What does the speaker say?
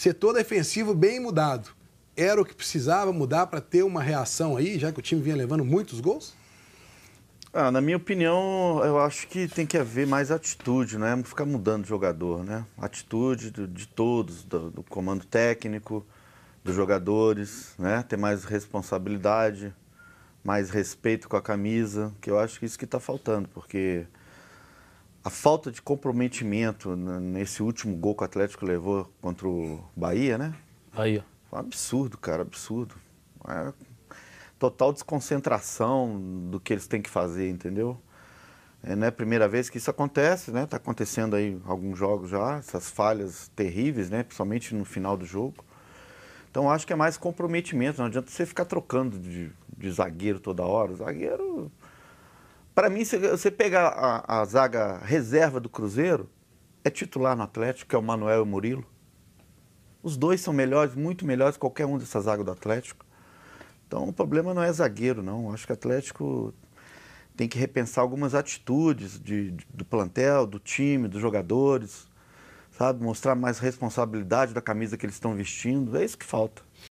Setor defensivo bem mudado. Era o que precisava mudar para ter uma reação aí, já que o time vinha levando muitos gols? Ah, na minha opinião, eu acho que tem que haver mais atitude, né? Ficar mudando de jogador, né? Atitude de, de todos, do, do, comando técnico, dos jogadores, né? Ter mais responsabilidade, mais respeito com a camisa, que eu acho que é isso que está faltando, porque a falta de comprometimento nesse último gol que o Atlético levou contra o Bahia, né? Bahia. Um absurdo, cara, absurdo. É total desconcentração do que eles têm que fazer, entendeu? É, não é a primeira vez que isso acontece, né? Tá acontecendo aí alguns jogos já, essas falhas terríveis, né? Principalmente no final do jogo. Então acho que é mais comprometimento, não adianta você ficar trocando de, de zagueiro toda hora. O zagueiro para mim, se você pegar a, a, zaga reserva do Cruzeiro, é titular no Atlético, que é o Manuel e o Murilo. Os dois são melhores, muito melhores qualquer um dessa zaga do Atlético. Então o problema não é zagueiro, não. Acho que o Atlético tem que repensar algumas atitudes de, de, do plantel, do time, dos jogadores, sabe? Mostrar mais responsabilidade da camisa que eles estão vestindo. É isso que falta.